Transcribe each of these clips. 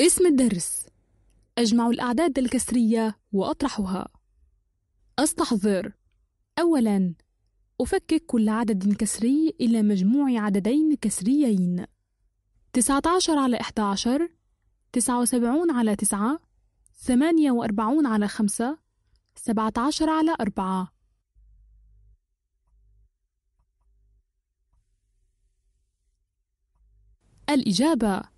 اسم الدرس أجمع الأعداد الكسرية وأطرحها أستحضر أولاً أفكك كل عدد كسري إلى مجموع عددين كسريين 19 على 11 79 على 9 48 على 5 17 على 4 الإجابة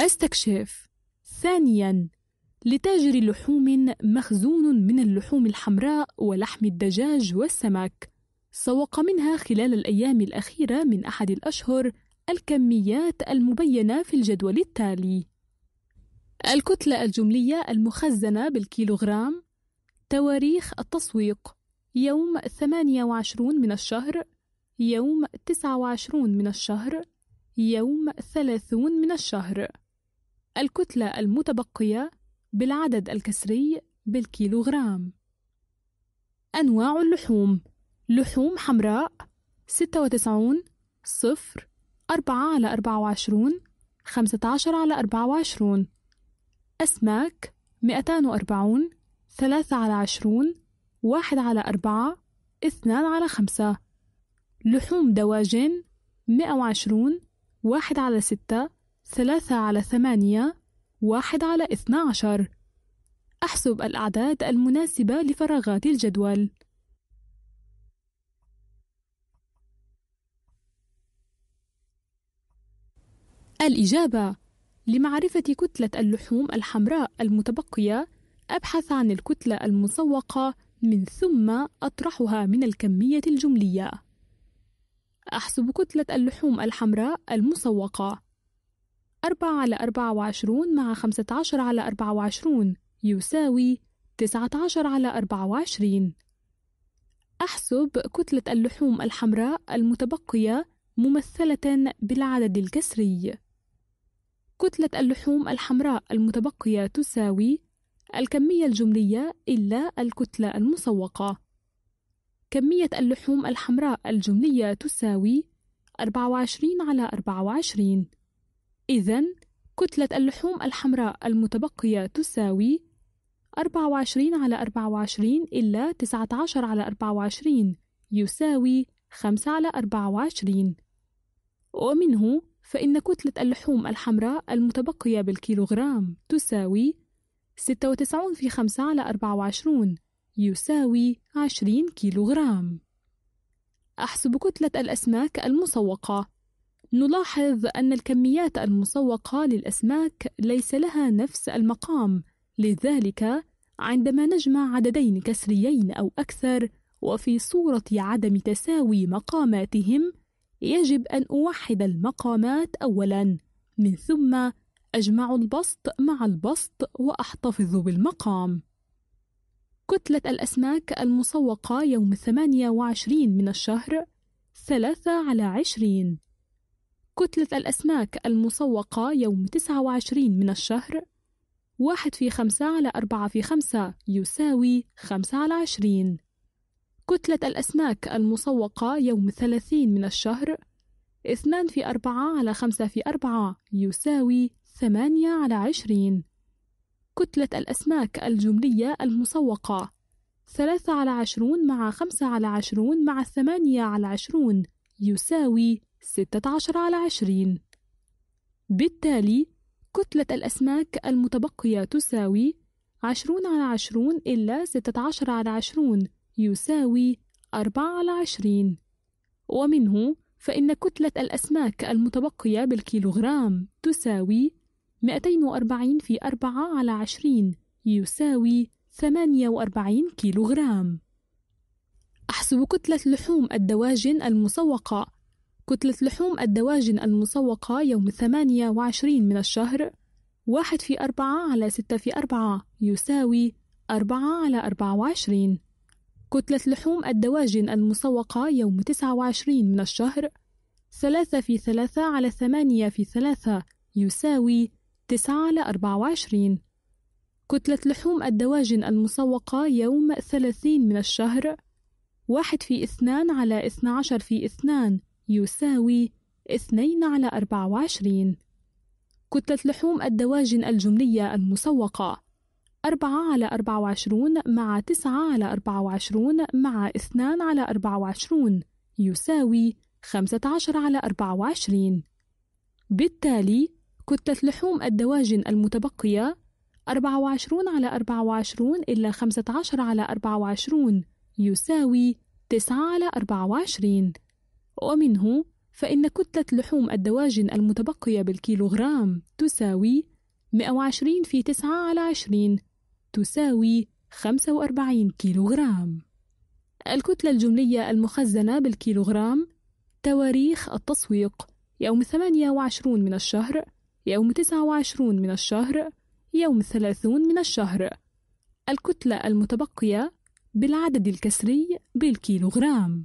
استكشف ثانيا لتاجر لحوم مخزون من اللحوم الحمراء ولحم الدجاج والسمك سوق منها خلال الأيام الأخيرة من أحد الأشهر الكميات المبينة في الجدول التالي الكتلة الجملية المخزنة بالكيلوغرام تواريخ التسويق يوم 28 من الشهر يوم 29 من الشهر يوم 30 من الشهر الكتلة المتبقية بالعدد الكسري بالكيلوغرام أنواع اللحوم لحوم حمراء 96 0 4 على 24 15 على 24 أسماك 240 3 على 20 1 على 4 2 على 5 لحوم دواجن 120 1 على 6 ثلاثة على ثمانية واحد على اثنا عشر أحسب الأعداد المناسبة لفراغات الجدول الإجابة لمعرفة كتلة اللحوم الحمراء المتبقية أبحث عن الكتلة المسوقة من ثم أطرحها من الكمية الجملية أحسب كتلة اللحوم الحمراء المسوقة 4 على 24 مع 15 على 24 يساوي 19 على 24 أحسب كتلة اللحوم الحمراء المتبقية ممثلة بالعدد الكسري كتلة اللحوم الحمراء المتبقية تساوي الكمية الجملية إلا الكتلة المسوقة كمية اللحوم الحمراء الجملية تساوي 24 على 24 إذا كتلة اللحوم الحمراء المتبقية تساوي 24 على 24 إلا 19 على 24 يساوي 5 على 24 ومنه فإن كتلة اللحوم الحمراء المتبقية بالكيلوغرام تساوي 96 في 5 على 24 يساوي 20 كيلوغرام أحسب كتلة الأسماك المسوقة نلاحظ أن الكميات المسوقة للأسماك ليس لها نفس المقام لذلك عندما نجمع عددين كسريين أو أكثر وفي صورة عدم تساوي مقاماتهم يجب أن أوحد المقامات أولاً من ثم أجمع البسط مع البسط وأحتفظ بالمقام كتلة الأسماك المسوقة يوم 28 من الشهر 3 على 20 كتلة الأسماك المسوقة يوم 29 من الشهر 1 في 5 على 4 في 5 يساوي 5 على 20 كتلة الأسماك المسوقة يوم 30 من الشهر 2 في 4 على 5 في 4 يساوي 8 على 20 كتلة الأسماك الجملية المسوقة 3 على 20 مع 5 على 20 مع 8 على 20 يساوي 16 على 20 بالتالي كتلة الأسماك المتبقية تساوي 20 على 20 إلا 16 على 20 يساوي 4 على 20 ومنه فإن كتلة الأسماك المتبقية بالكيلوغرام تساوي 240 في 4 على 20 يساوي 48 كيلوغرام أحسب كتلة لحوم الدواجن المسوقة كتلة لحوم الدواجن المسوقة يوم الثمانية وعشرين من الشهر واحد في أربعة على ستة في أربعة يساوي أربعة على أربعة وعشرين كتلة لحوم الدواجن المسوقة يوم تسعة وعشرين من الشهر ثلاثة في ثلاثة على ثمانية في ثلاثة يساوي تسعة على أربعة وعشرين كتلة لحوم الدواجن المسوقة يوم ثلاثين من الشهر واحد في اثنان على اثنى عشر في اثنان يساوي 2 على 24 كتلة لحوم الدواجن الجملية المسوقة 4 على 24 مع 9 على 24 مع 2 على 24 يساوي 15 على 24 بالتالي كتلة لحوم الدواجن المتبقية 24 على 24 إلا 15 على 24 يساوي 9 على 24 ومنه فإن كتلة لحوم الدواجن المتبقية بالكيلوغرام تساوي 120 في 9 على 20 تساوي 45 كيلوغرام الكتلة الجملية المخزنة بالكيلوغرام تواريخ التسويق يوم 28 من الشهر يوم 29 من الشهر يوم 30 من الشهر الكتلة المتبقية بالعدد الكسري بالكيلوغرام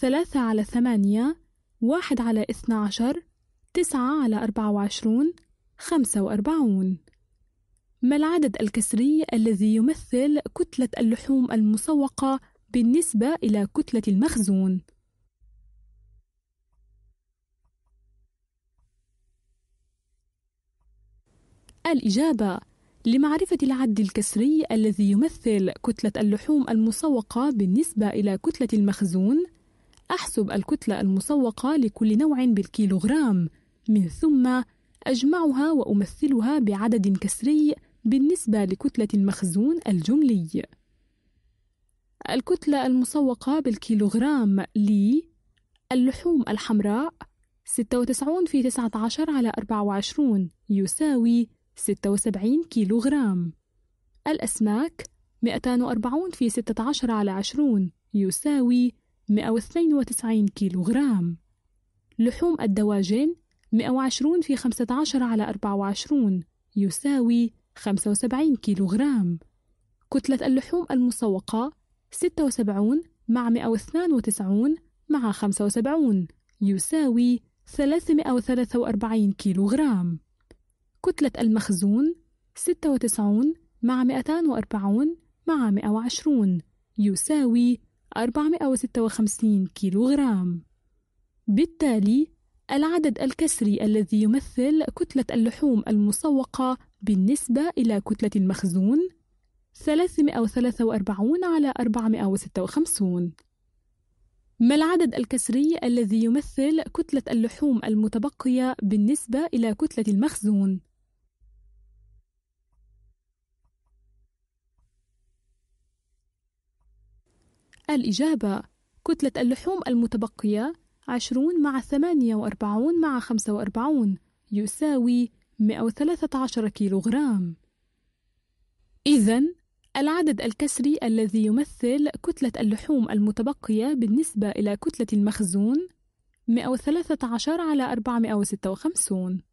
ثلاثة على ثمانية واحد على اثنى عشر تسعة على أربعة وعشرون خمسة وأربعون ما العدد الكسري الذي يمثل كتلة اللحوم المسوقة بالنسبة إلى كتلة المخزون؟ الإجابة لمعرفة العد الكسري الذي يمثل كتلة اللحوم المسوقة بالنسبة إلى كتلة المخزون أحسب الكتلة المسوقة لكل نوع بالكيلوغرام من ثم أجمعها وأمثلها بعدد كسري بالنسبة لكتلة المخزون الجملي الكتلة المسوقة بالكيلوغرام لي اللحوم الحمراء 96 في 19 على 24 يساوي 76 كيلوغرام الأسماك 240 في 16 على 20 يساوي 192 كيلوغرام لحوم الدواجن 120 في 15 على 24 يساوي 75 كيلوغرام كتلة اللحوم المسوقة 76 مع 192 مع 75 يساوي 343 كيلوغرام كتلة المخزون 96 مع 240 مع 120 يساوي 456 كيلوغرام بالتالي العدد الكسري الذي يمثل كتلة اللحوم المسوقة بالنسبة إلى كتلة المخزون 343 على 456 ما العدد الكسري الذي يمثل كتلة اللحوم المتبقية بالنسبة إلى كتلة المخزون؟ الإجابة كتلة اللحوم المتبقية 20 مع 48 مع 45 يساوي 113 كيلوغرام إذا العدد الكسري الذي يمثل كتلة اللحوم المتبقية بالنسبة إلى كتلة المخزون 113 على 456